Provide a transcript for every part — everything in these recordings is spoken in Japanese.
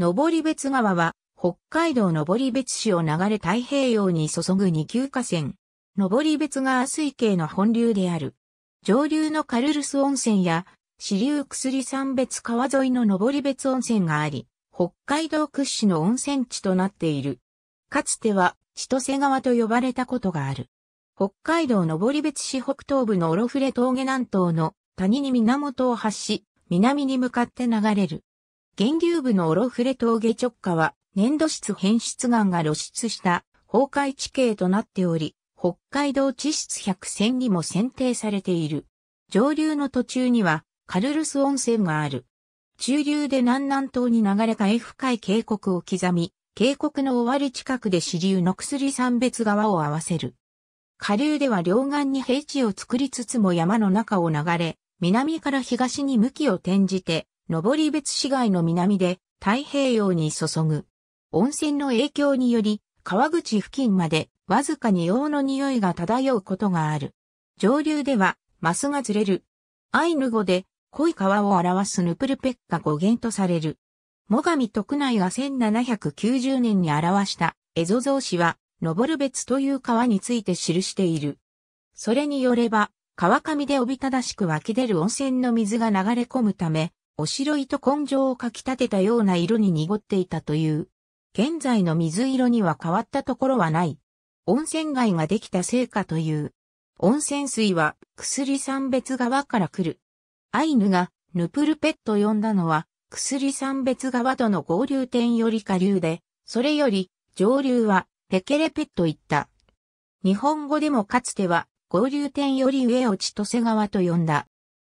登別川は、北海道登別市を流れ太平洋に注ぐ二級河川。登別川水系の本流である。上流のカルルス温泉や、支流薬山別川沿いの登別温泉があり、北海道屈指の温泉地となっている。かつては、千歳川と呼ばれたことがある。北海道登別市北東部のオロフレ峠南東の谷に源を発し、南に向かって流れる。源流部のオロフレ峠直下は粘土質変質岩が露出した崩壊地形となっており、北海道地質百選にも選定されている。上流の途中にはカルルス温泉がある。中流で南南東に流れか F 深い渓谷を刻み、渓谷の終わり近くで支流の薬産別川を合わせる。下流では両岸に平地を作りつつも山の中を流れ、南から東に向きを転じて登別市街の南で太平洋に注ぐ。温泉の影響により、川口付近までわずかに硫黄の匂いが漂うことがある。上流では、マスが釣れる。アイヌ語で、濃い川を表すヌプルペッカ語源とされる。最上徳内が1790年に表したエゾゾウ氏は、登別という川について記している。それによれば、川上でおびただしく湧き出る温泉の水が流れ込むため、おしろいと根性をかき立てたような色に濁っていたという。現在の水色には変わったところはない。温泉街ができたせいかという。温泉水は薬産別川から来る。アイヌがヌプルペット呼んだのは薬産別川との合流点より下流で、それより上流はペケレペットいった。日本語でもかつては合流点より上を千歳川と呼んだ。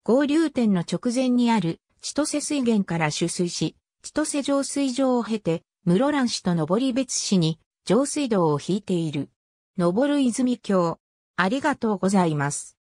合流点の直前にある千歳水源から取水し、千歳浄水場を経て、室蘭市と登別市に上水道を引いている。登る泉郷。ありがとうございます。